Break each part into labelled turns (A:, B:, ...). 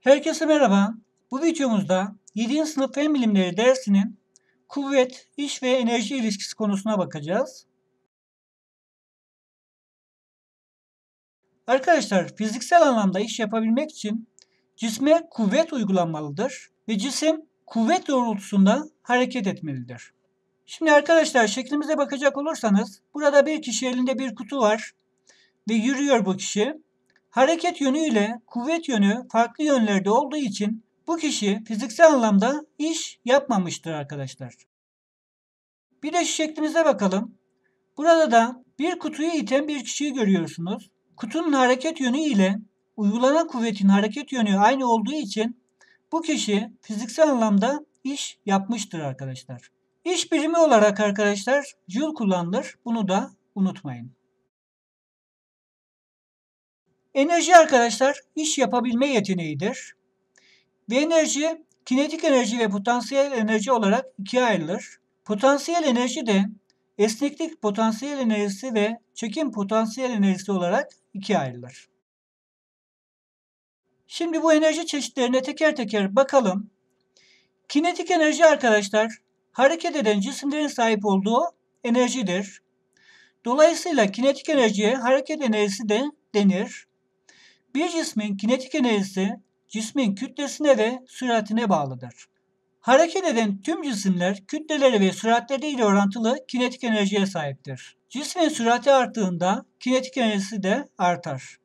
A: Herkese merhaba. Bu videomuzda 7. sınıf fen bilimleri dersinin kuvvet, iş ve enerji ilişkisi konusuna bakacağız. Arkadaşlar fiziksel anlamda iş yapabilmek için cisme kuvvet uygulanmalıdır ve cisim kuvvet doğrultusunda hareket etmelidir. Şimdi arkadaşlar şeklimize bakacak olursanız burada bir kişi elinde bir kutu var ve yürüyor bu kişi. Hareket yönü ile kuvvet yönü farklı yönlerde olduğu için bu kişi fiziksel anlamda iş yapmamıştır arkadaşlar. Bir de şu şeklimize bakalım. Burada da bir kutuyu iten bir kişiyi görüyorsunuz. Kutunun hareket yönü ile uygulanan kuvvetin hareket yönü aynı olduğu için bu kişi fiziksel anlamda iş yapmıştır arkadaşlar. İş birimi olarak arkadaşlar Joule kullanılır. Bunu da unutmayın. Enerji arkadaşlar iş yapabilme yeteneğidir. Ve enerji kinetik enerji ve potansiyel enerji olarak ikiye ayrılır. Potansiyel enerji de esneklik potansiyel enerjisi ve çekim potansiyel enerjisi olarak ikiye ayrılır. Şimdi bu enerji çeşitlerine teker teker bakalım. Kinetik enerji arkadaşlar hareket eden cisimlerin sahip olduğu enerjidir. Dolayısıyla kinetik enerjiye hareket enerjisi de denir. Bir cismin kinetik enerjisi cismin kütlesine ve süratine bağlıdır. Hareket eden tüm cisimler kütleleri ve süratleri ile orantılı kinetik enerjiye sahiptir. Cismin sürati arttığında kinetik enerjisi de artar.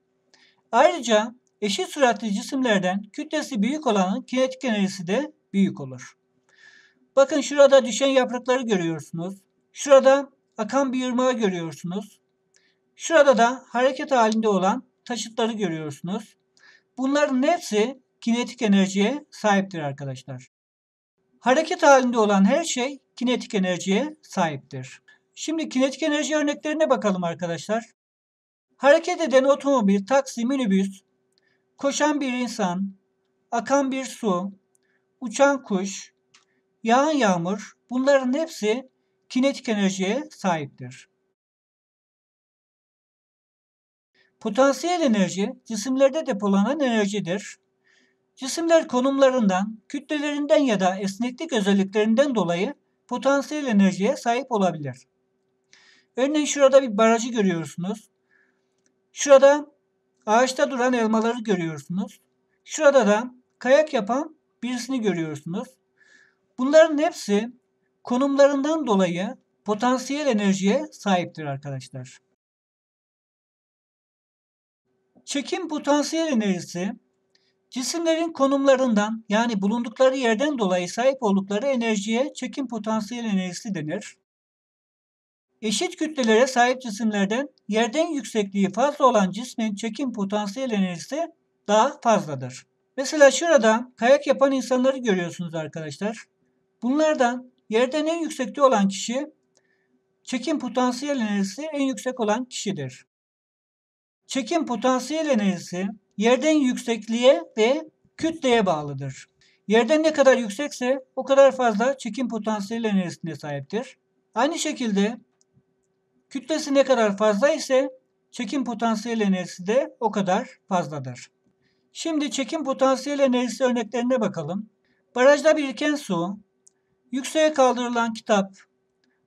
A: Ayrıca eşit süratli cisimlerden kütlesi büyük olanın kinetik enerjisi de büyük olur. Bakın şurada düşen yaprakları görüyorsunuz. Şurada akan bir ırmağı görüyorsunuz. Şurada da hareket halinde olan taşıtları görüyorsunuz. Bunların hepsi kinetik enerjiye sahiptir arkadaşlar. Hareket halinde olan her şey kinetik enerjiye sahiptir. Şimdi kinetik enerji örneklerine bakalım arkadaşlar. Hareket eden otomobil, taksi, minibüs, koşan bir insan, akan bir su, uçan kuş, yağan yağmur bunların hepsi kinetik enerjiye sahiptir. Potansiyel enerji cisimlerde depolanan enerjidir. Cisimler konumlarından, kütlelerinden ya da esneklik özelliklerinden dolayı potansiyel enerjiye sahip olabilir. Örneğin şurada bir barajı görüyorsunuz. Şurada ağaçta duran elmaları görüyorsunuz. Şurada da kayak yapan birisini görüyorsunuz. Bunların hepsi konumlarından dolayı potansiyel enerjiye sahiptir arkadaşlar. Çekim potansiyel enerjisi cisimlerin konumlarından yani bulundukları yerden dolayı sahip oldukları enerjiye çekim potansiyel enerjisi denir. Eşit kütlelere sahip cisimlerden yerden yüksekliği fazla olan cismin çekim potansiyel enerjisi daha fazladır. Mesela şurada kayak yapan insanları görüyorsunuz arkadaşlar. Bunlardan yerden en yüksekte olan kişi çekim potansiyel enerjisi en yüksek olan kişidir. Çekim potansiyel enerjisi yerden yüksekliğe ve kütleye bağlıdır. Yerden ne kadar yüksekse o kadar fazla çekim potansiyel enerjisine sahiptir. Aynı şekilde kütlesi ne kadar fazla ise çekim potansiyel enerjisi de o kadar fazladır. Şimdi çekim potansiyel enerjisi örneklerine bakalım. Barajda biriken su, yükseğe kaldırılan kitap,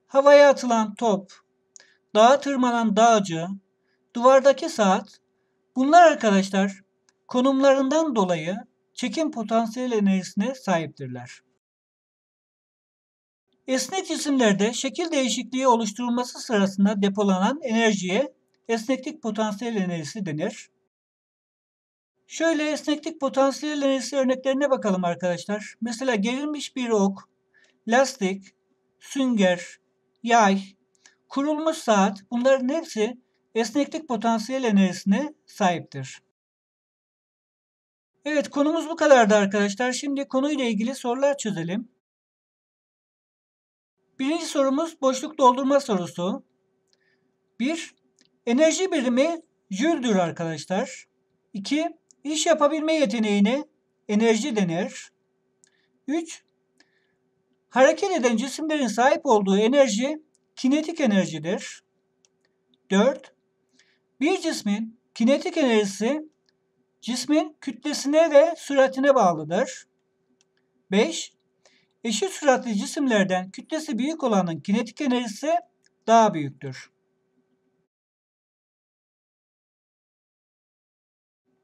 A: havaya atılan top, dağa tırmanan dağcı, duvardaki saat bunlar arkadaşlar konumlarından dolayı çekim potansiyel enerjisine sahiptirler. Esnek cisimlerde şekil değişikliği oluşturulması sırasında depolanan enerjiye esneklik potansiyel enerjisi denir. Şöyle esneklik potansiyel enerjisi örneklerine bakalım arkadaşlar. Mesela gerilmiş bir ok, lastik, sünger, yay, kurulmuş saat bunların hepsi esneklik potansiyel enerjisine sahiptir. Evet konumuz bu kadardı arkadaşlar. Şimdi konuyla ilgili sorular çözelim. Birinci sorumuz boşluk doldurma sorusu. 1. Enerji birimi jüldür arkadaşlar. 2. İş yapabilme yeteneğine enerji denir. 3. Hareket eden cisimlerin sahip olduğu enerji kinetik enerjidir. 4. Bir cismin kinetik enerjisi cismin kütlesine ve süratine bağlıdır. 5. Eşit süratli cisimlerden kütlesi büyük olanın kinetik enerjisi daha büyüktür.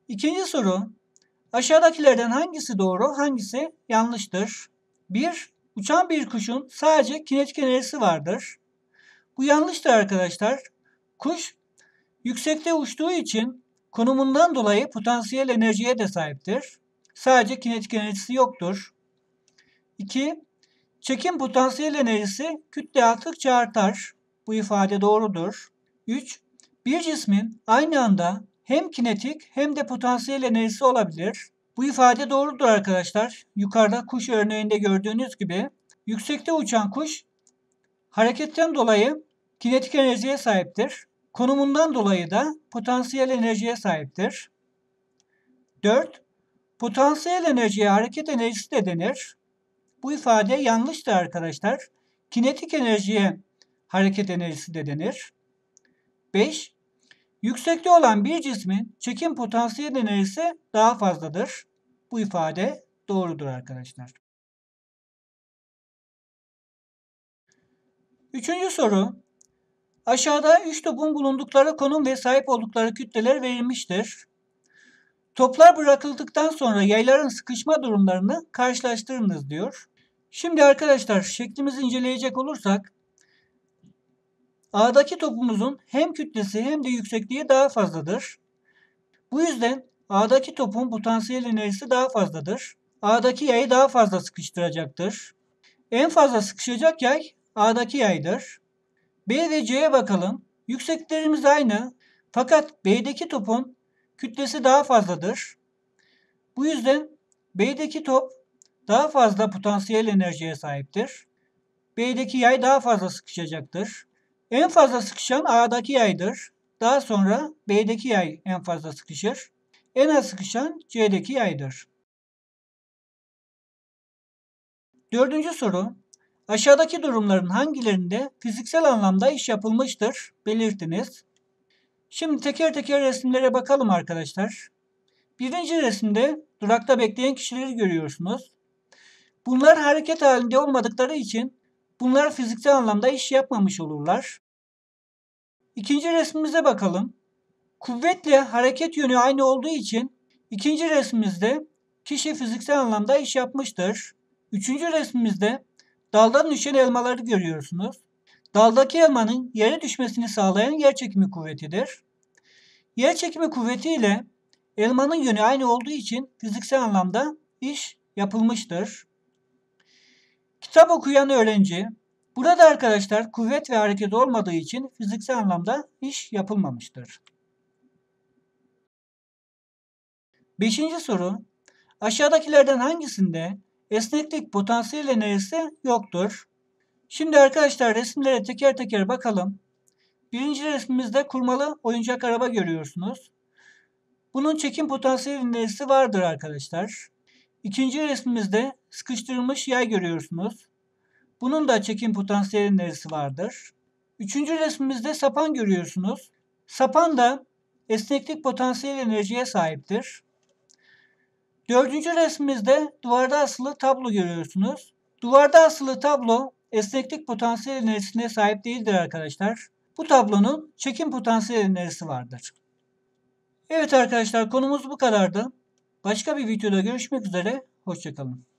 A: İkinci soru. Aşağıdakilerden hangisi doğru, hangisi yanlıştır? 1. Uçan bir kuşun sadece kinetik enerjisi vardır. Bu yanlıştır arkadaşlar. Kuş Yüksekte uçtuğu için konumundan dolayı potansiyel enerjiye de sahiptir. Sadece kinetik enerjisi yoktur. 2. Çekim potansiyel enerjisi kütle arttıkça artar. Bu ifade doğrudur. 3. Bir cismin aynı anda hem kinetik hem de potansiyel enerjisi olabilir. Bu ifade doğrudur arkadaşlar. Yukarıda kuş örneğinde gördüğünüz gibi yüksekte uçan kuş hareketten dolayı kinetik enerjiye sahiptir. Konumundan dolayı da potansiyel enerjiye sahiptir. 4. Potansiyel enerjiye hareket enerjisi de denir. Bu ifade yanlıştır arkadaşlar. Kinetik enerjiye hareket enerjisi de denir. 5. Yüksekte olan bir cismin çekim potansiyel enerjisi daha fazladır. Bu ifade doğrudur arkadaşlar. Üçüncü soru. Aşağıda 3 topun bulundukları konum ve sahip oldukları kütleler verilmiştir. Toplar bırakıldıktan sonra yayların sıkışma durumlarını karşılaştırınız diyor. Şimdi arkadaşlar şeklimizi inceleyecek olursak A'daki topumuzun hem kütlesi hem de yüksekliği daha fazladır. Bu yüzden A'daki topun potansiyel enerjisi daha fazladır. A'daki yayı daha fazla sıkıştıracaktır. En fazla sıkışacak yay A'daki yaydır. B ve C'ye bakalım. Yüksekliklerimiz aynı. Fakat B'deki topun kütlesi daha fazladır. Bu yüzden B'deki top daha fazla potansiyel enerjiye sahiptir. B'deki yay daha fazla sıkışacaktır. En fazla sıkışan A'daki yaydır. Daha sonra B'deki yay en fazla sıkışır. En az sıkışan C'deki yaydır. Dördüncü soru. Aşağıdaki durumların hangilerinde fiziksel anlamda iş yapılmıştır belirtiniz. Şimdi teker teker resimlere bakalım arkadaşlar. Birinci resimde durakta bekleyen kişileri görüyorsunuz. Bunlar hareket halinde olmadıkları için bunlar fiziksel anlamda iş yapmamış olurlar. İkinci resmimize bakalım. Kuvvetle hareket yönü aynı olduğu için ikinci resmimizde kişi fiziksel anlamda iş yapmıştır. Üçüncü resmimizde Daldan düşen elmaları görüyorsunuz. Daldaki elmanın yere düşmesini sağlayan yer çekimi kuvvetidir. Yer çekimi kuvveti ile elmanın yönü aynı olduğu için fiziksel anlamda iş yapılmıştır. Kitap okuyan öğrenci. Burada arkadaşlar kuvvet ve hareket olmadığı için fiziksel anlamda iş yapılmamıştır. Beşinci soru. Aşağıdakilerden hangisinde Esneklik potansiyel enerjisi yoktur. Şimdi arkadaşlar resimlere teker teker bakalım. Birinci resmimizde kurmalı oyuncak araba görüyorsunuz. Bunun çekim potansiyel enerjisi vardır arkadaşlar. İkinci resmimizde sıkıştırılmış yay görüyorsunuz. Bunun da çekim potansiyel enerjisi vardır. Üçüncü resmimizde sapan görüyorsunuz. Sapan da esneklik potansiyel enerjiye sahiptir. Dördüncü resmimizde duvarda asılı tablo görüyorsunuz. Duvarda asılı tablo esneklik potansiyel enerjisine sahip değildir arkadaşlar. Bu tablonun çekim potansiyel enerjisi vardır. Evet arkadaşlar konumuz bu kadardı. Başka bir videoda görüşmek üzere. Hoşçakalın.